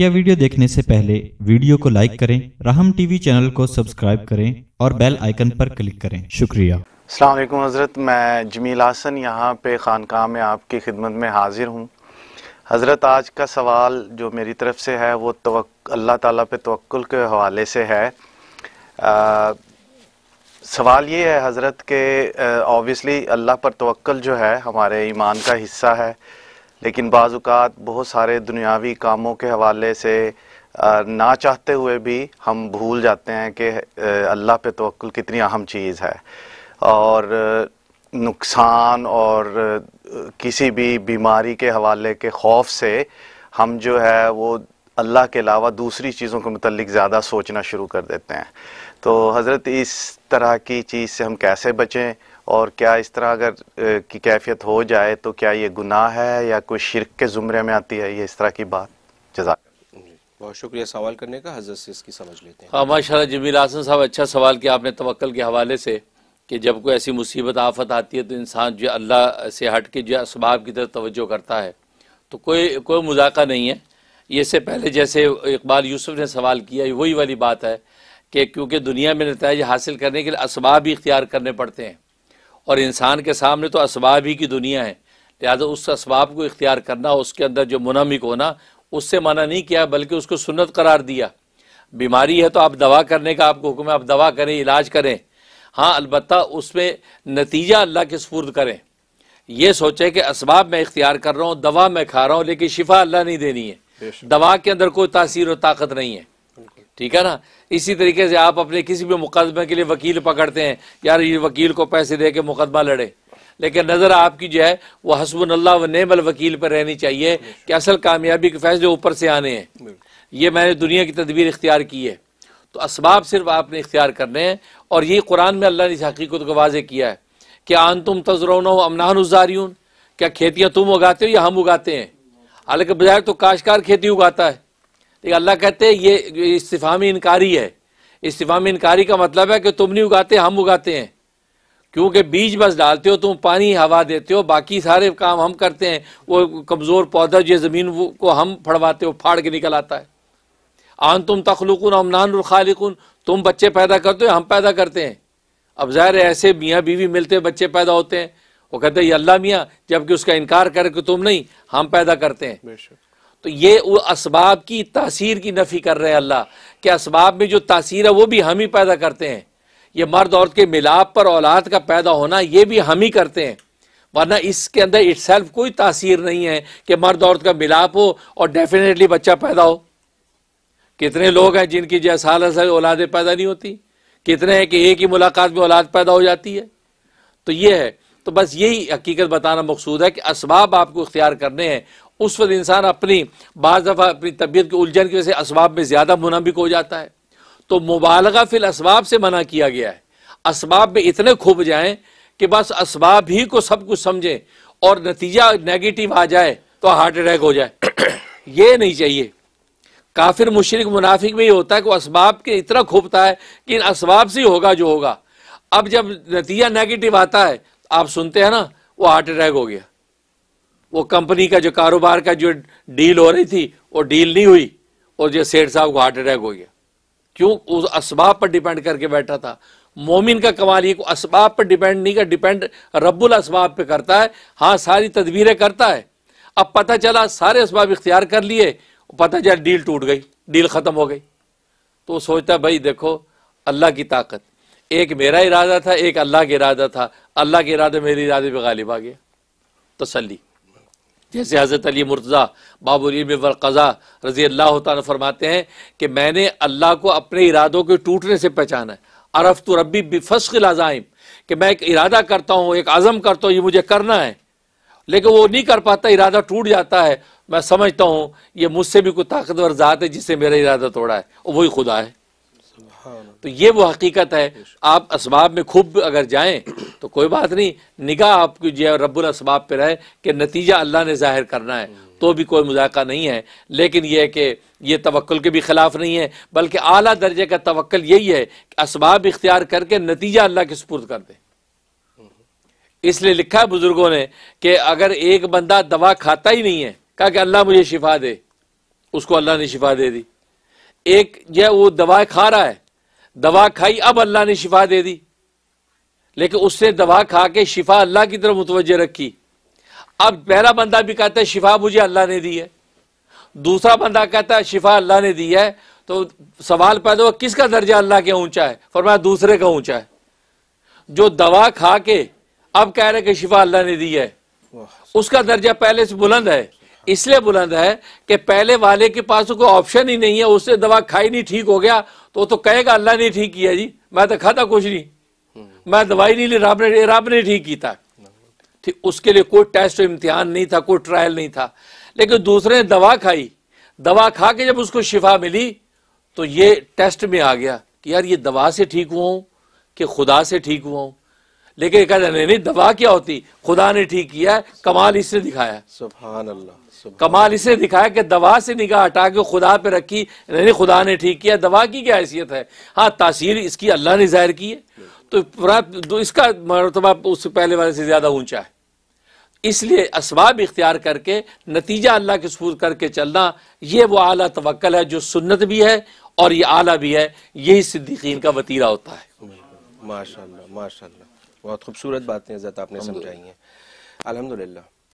मुख्य वीडियो देखने से पहले वीडियो को लाइक करें राहम टीवी चैनल को सब्सक्राइब करें और बेल आइकन पर क्लिक करें शुक्रिया अलैक्म हज़रत मैं जमील हासन यहाँ पे खानका में आपकी खिदमत में हाजिर हूँ हज़रत आज का सवाल जो मेरी तरफ से है वो तो अल्लाह ताला पे तवक्ल के हवाले से है आ, सवाल ये है हज़रत के ऑबियसली अल्लाह पर तवक्ल जो है हमारे ईमान का हिस्सा है लेकिन बाज़ात बहुत सारे दुनियावी कामों के हवाले से ना चाहते हुए भी हम भूल जाते हैं कि अल्लाह पे तोल कितनी अहम चीज़ है और नुकसान और किसी भी बीमारी के हवाले के खौफ से हम जो है वो अल्लाह के अलावा दूसरी चीज़ों के मतलब ज़्यादा सोचना शुरू कर देते हैं तो हज़रत इस तरह की चीज़ से हम कैसे बचें और क्या इस तरह अगर की कैफियत हो जाए तो क्या ये गुनाह है या कोई शिरक के ज़ुमरे में आती है ये इस तरह की बात जजाक बहुत शुक्रिया सवाल करने का हजरत से इसकी समझ लेते हैं हाँ माशा जबील आसन साहब अच्छा सवाल किया आपने तवक्ल के हवाले से कि जब कोई ऐसी मुसीबत आफत आती है तो इंसान जो अल्लाह से हट के जो इसबाब की तरफ तवज्जो करता है तो कोई कोई मजाका नहीं है इससे पहले जैसे इकबाल यूसुफ ने सवाल किया वही वाली बात है कि क्योंकि दुनिया में नतज हासिल करने के लिए इसबाब ही इख्तियार करने पड़ते हैं और इंसान के सामने तो इसबाब ही की दुनिया है लिहाजा उस इसबाब को इख्तियार करना उसके अंदर जो मुनमिक होना उससे मना नहीं किया बल्कि उसको सुन्नत करार दिया बीमारी है तो आप दवा करने का आपको हुक्म है आप दवा करें इलाज करें हाँ अलबत् उसमें नतीजा अल्लाह के स्पुर्द करें ये सोचें कि इसबाब मैं इख्तियार कर रहा हूँ दवा मैं खा रहा हूँ लेकिन शिफा अल्लाह नहीं देनी है दवा के अंदर कोई तासीर और ताकत नहीं है ठीक है ना इसी तरीके से आप अपने किसी भी मुकदमे के लिए वकील पकड़ते हैं यार ये वकील को पैसे दे के मुकदमा लड़े लेकिन नज़र आपकी जो है वो हसबन व नेमल वकील पर रहनी चाहिए कि असल कामयाबी के फैसले ऊपर से आने हैं ये मैंने दुनिया की तदबीर इख्तियार की है तो इसबाब सिर्फ आपने इख्तियार करने हैं और यही कुरान में अल्लाह ने इस हकीकत को वाजे किया है कि आन तुम तजरोन हो अमनान उजारियन क्या खेतियाँ तुम उगाते हो या हम उगाते हैं हालांकि बजाय तो काशकार खेती उगाता है लेकिन अल्लाह कहते हैं ये इस्तीफामी इनकारी है इस्तीफामी इनकारी का मतलब है कि तुम नहीं उगाते हम उगाते हैं क्योंकि बीज बस डालते हो तुम पानी हवा देते हो बाकी सारे काम हम करते हैं वो कमज़ोर पौधा जो ज़मीन को हम फड़वाते हो फाड़ के निकल आता है आन तुम तखलुकुन हम नान खालिकुन तुम बच्चे पैदा करते हो हम पैदा करते हैं अब ज़ाहिर ऐसे मियाँ बीवी मिलते बच्चे पैदा होते हैं वो कहते हैं ये अल्लाह मियाँ जबकि उसका इनकार कि तुम नहीं हम पैदा करते हैं तो ये इसबाब की तासीर की नफ़ी कर रहे हैं अल्लाह के इसबाब में जो तासीर है वो भी हम ही पैदा करते हैं ये मर्द औरत के मिलाप पर औलाद का पैदा होना ये भी हम ही करते हैं वरना इसके अंदर सेल्फ कोई तासीर नहीं है कि मर्द औरत का मिलाप हो और डेफिनेटली बच्चा पैदा हो कितने लोग हैं जिनकी जैसा औलादें पैदा नहीं होती कितने हैं कि एक ही मुलाकात में औलाद पैदा हो जाती है तो ये है तो बस यही हकीकत बताना मकसूद है कि इसबाब आपको इख्तियार करने हैं उस वक्त इंसान अपनी बाज़ दफ़ा अपनी तबीयत की उलझन की वजह से इसबाब में ज़्यादा मुनबिक हो जाता है तो मुबालगा फिल इसबाब से मना किया गया है इसबाब में इतने खूब जाएँ कि बस इसबाब ही को सब कुछ समझें और नतीजा नेगेटिव आ जाए तो हार्ट अटैक हो जाए ये नहीं चाहिए काफिर मुशरक मुनाफिक में ये होता है कि इसबाब के इतना खोपता है कि इन इसबाब से ही होगा जो होगा अब जब नतीजा नेगेटिव आता है आप सुनते हैं ना वो हार्ट अटैक हो गया वो कंपनी का जो कारोबार का जो डील हो रही थी वो डील नहीं हुई और जो सेठ साहब को हार्ट अटैक हो गया क्यों उस असबाब पर डिपेंड करके बैठा था मोमिन का कमाल ये असबाब पर डिपेंड नहीं कर डिपेंड रब्बुल असबाब पे करता है हाँ सारी तदबीरें करता है अब पता चला सारे असबाब इख्तियार कर लिए पता चला डील टूट गई डील ख़त्म हो गई तो सोचता भाई देखो अल्लाह की ताकत एक मेरा इरादा था एक अल्लाह का इरादा था अल्लाह के इरादे मेरे इरादे पर गालिब आ गया तसली जैसे हज़रत अली मुर्तज़ा बाबुल में रज़ी अल्लाह फरमाते हैं कि मैंने अल्लाह को अपने इरादों के टूटने से पहचाना है अरफ तो रबी बिफसल अज़ाइम कि मैं एक इरादा करता हूँ एक आज़म करता हूँ ये मुझे करना है लेकिन वो नहीं कर पाता इरादा टूट जाता है मैं समझता हूँ ये मुझसे भी कोई ताकतवर ज़ात है जिससे मेरा इरादा तोड़ा है वही खुदा है तो ये वो हकीकत है आप इसबाब में खूब अगर जाएं तो कोई बात नहीं निगाह आपकी जो है रब्बुल इसबाब पे रहे कि नतीजा अल्लाह ने जाहिर करना है तो भी कोई मजाका नहीं है लेकिन यह कि यह तवक्ल के भी खिलाफ नहीं है बल्कि आला दर्जे का तवक्ल यही है कि इसबाब इख्तियार करके नतीजा अल्लाह के सपुर्द कर दें इसलिए लिखा है बुजुर्गों ने कि अगर एक बंदा दवा खाता ही नहीं है कहा कि अल्लाह मुझे शिफा दे उसको अल्लाह ने शिफा दे दी एक जो वो दवा खा रहा है दवा खाई अब अल्लाह ने शिफा दे दी लेकिन उसने दवा खा के शिफा अल्लाह की तरफ मुतवजह रखी अब पहला बंदा भी कहता है शिफा मुझे अल्लाह ने दी है दूसरा बंदा कहता है शिफा अल्लाह ने दी है तो सवाल पैदा हुआ किसका दर्जा अल्लाह के ऊंचा है फरमाया दूसरे का ऊंचा है जो दवा खा के अब कह रहे कि शिफा अल्लाह ने दी है उसका दर्जा पहले से बुलंद है इसलिए बुलंद है कि पहले वाले के पास तो कोई ऑप्शन ही नहीं है उसने दवा खाई नहीं ठीक हो गया तो तो कहेगा अल्लाह ने ठीक किया जी मैं तो खाता कुछ नहीं मैं दवाई नहीं ली रब ने रब ने ठीक की था ठीक उसके लिए कोई टेस्ट तो इम्तिहान नहीं था कोई ट्रायल नहीं था लेकिन दूसरे ने दवा खाई दवा खा के जब उसको शिफा मिली तो ये टेस्ट में आ गया कि यार ये दवा से ठीक हुआ हूं कि खुदा से ठीक हुआ हूं लेकिन कहते नहीं नहीं दवा क्या होती खुदा ने ठीक किया है कमाल इसने दिखाया सुबहान अल्लाह कमाल इसने दिखाया कि दवा से निगाह हटा के खुदा पे रखी नहीं खुदा ने ठीक किया दवा की क्या हैसियत है हाँ तासीर इसकी अल्लाह ने जाहिर की है तो पूरा तो इसका मरतबा उससे पहले वाले से ज़्यादा ऊंचा है इसलिए इसबाब इख्तियार करके नतीजा अल्लाह के सपूत करके चलना ये वो आला तवक्ल है जो सुन्नत भी है और ये आला भी है यही सिद्दीकीन का वतीरा होता है माशा माशा बहुत खूबसूरत बातें हजरत आपने समझाई हैं अलहमदिल्ला